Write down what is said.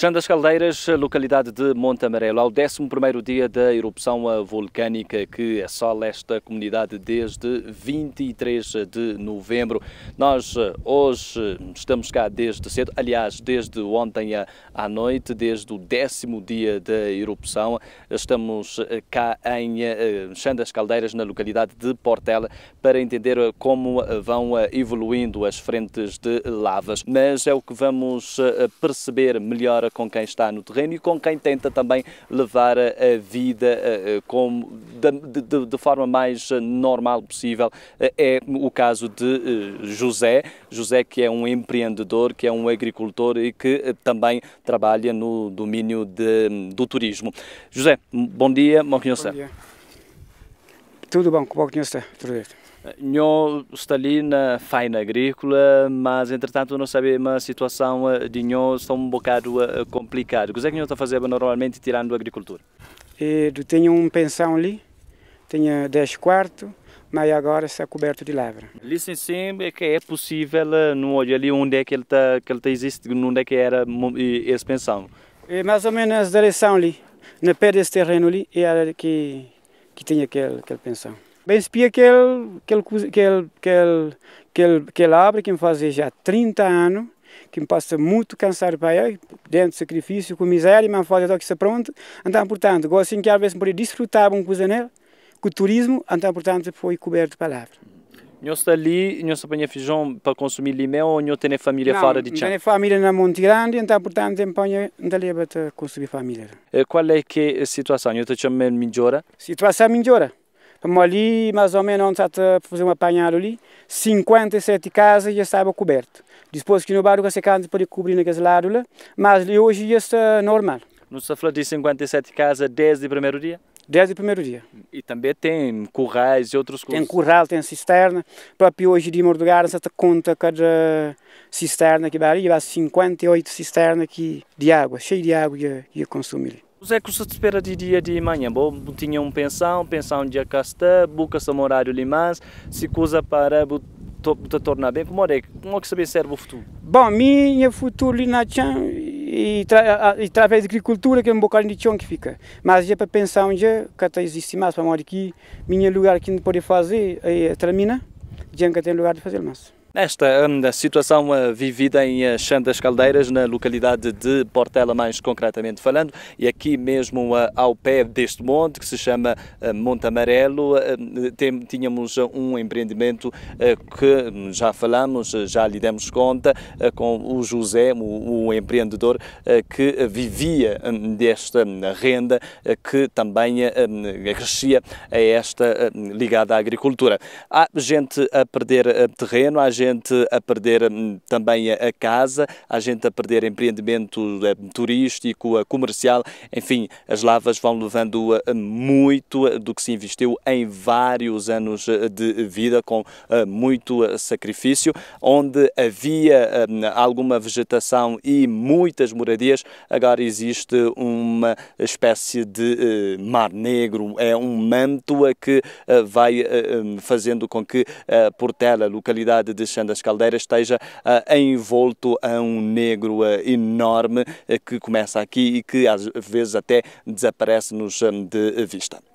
Chão das Caldeiras, localidade de Monte Amarelo, ao 11º dia da erupção vulcânica que assola esta comunidade desde 23 de novembro. Nós eh, hoje estamos cá desde cedo, aliás, desde ontem à noite, desde o décimo dia da erupção. Estamos eh, cá em eh, Chão das Caldeiras, na localidade de Portela, para entender como vão evoluindo as frentes de lavas. Mas é o que vamos perceber melhor com quem está no terreno e com quem tenta também levar a vida como, de, de, de forma mais eh, normal possível. Eh, é o caso de eh, José, José que é um empreendedor, que é um agricultor e que também trabalha no domínio de, do turismo. José, bom dia, bom Bom dia. Tudo bom, bom dia, tudo bem. Nho está ali na faina agrícola, mas entretanto não sabemos a situação eh, de Nho está um bocado eh, complicada. O que é que Nho está a fazer normalmente tirando a agricultura? Eh, eu tenho uma pensão ali, tinha 10 quartos, mas agora está coberto de lavra. Licenciando é que é possível, não olho ali onde é que ele está que ele tá onde é que era essa pensão. É mais ou menos a direção ali, no pé desse terreno ali, era é que, que tinha aquela, aquele pensão. Bem, espia que ele, que ele, que ele, que ele, que ele, abre, que me faz já 30 anos, que me passa muito cansado para aí, dentro de sacrifício, com miséria, mas faz até que está pronto. Então, portanto, gosto assim que às vezes podia desfrutar uma coisa nele, com o turismo, então, portanto, foi coberto de palavra. Não está ali, não está apanha feijão para consumir limão ou não tem família não, fora de Tchã? Não, tem família na Monte Grande, então, portanto, apanha dali para consumir família. E eh, qual é que é a situação? Não está melhora? situação melhora. Estamos ali, mais ou menos, onde está a fazer um apanhado ali, 57 casas já estavam cobertas. Depois que no barco se canta para cobrir naquele lado lá, mas hoje já está é normal. Não está falando de 57 casas desde o primeiro dia? Desde o primeiro dia. E também tem currais e outros coisas? Tem curral, tem cisterna. Próprio hoje de Mordogar, você conta cada cisterna que vai ali, Há 58 cisternas de água, cheia de água que consumir. Os recursos de espera de dia de manhã, bom, tinha um pensão, pensão de acastã, buca samorário limãs, se usa para te tornar bem, como é, como é que saber serve o futuro? Bom, minha futuro ali na tchan, e, através da agricultura que é um bocado de chão que fica. Mas já para pensar um dia, é, que até existe mais para morar aqui, minha lugar que não pode fazer, é termina, já que tem lugar de fazer mais. Esta hum, situação eh, vivida em Chã eh, das Caldeiras, na localidade de Portela, mais concretamente falando, e aqui mesmo eh, ao pé deste monte, que se chama Monte Amarelo, hum, tínhamos um empreendimento que hum, já falamos, já lhe demos conta, com o José, o empreendedor que vivia desta renda, que também crescia a esta ligada à agricultura. Há gente a perder terreno, há gente gente a perder hum, também a casa, há gente a perder empreendimento eh, turístico, eh, comercial, enfim, as lavas vão levando eh, muito do que se investiu em vários anos de vida, com muito sacrifício, onde havia hum, alguma vegetação e muitas moradias, agora existe uma espécie de mar negro, é um manto que vai hum, fazendo com que portela, localidade de Alexandre das Caldeiras esteja ah, envolto a um negro ah, enorme eh, que começa aqui e que às vezes até desaparece-nos ah, de vista.